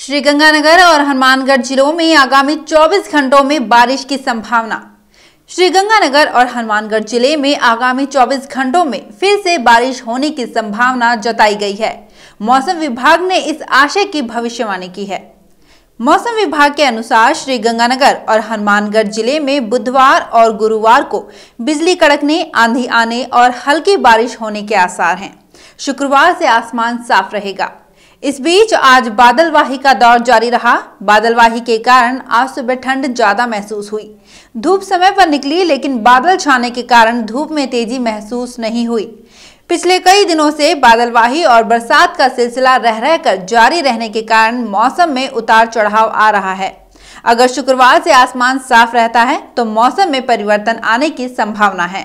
श्रीगंगानगर और हनुमानगढ़ जिलों में आगामी 24 घंटों में बारिश की संभावना श्रीगंगानगर और हनुमानगढ़ जिले में आगामी 24 घंटों में फिर से बारिश होने की संभावना जताई गई है मौसम विभाग ने इस आशय की भविष्यवाणी की है मौसम विभाग के अनुसार श्री गंगानगर और हनुमानगढ़ जिले में बुधवार और गुरुवार को बिजली कड़कने आंधी आने और हल्की बारिश होने के आसार हैं शुक्रवार से आसमान साफ रहेगा इस बीच आज बादलवाही का दौर जारी रहा बादलवाही के कारण आज सुबह ठंड ज्यादा महसूस हुई धूप समय पर निकली लेकिन बादल छाने के कारण धूप में तेजी महसूस नहीं हुई पिछले कई दिनों से बादलवाही और बरसात का सिलसिला रह रहकर जारी रहने के कारण मौसम में उतार चढ़ाव आ रहा है अगर शुक्रवार से आसमान साफ रहता है तो मौसम में परिवर्तन आने की संभावना है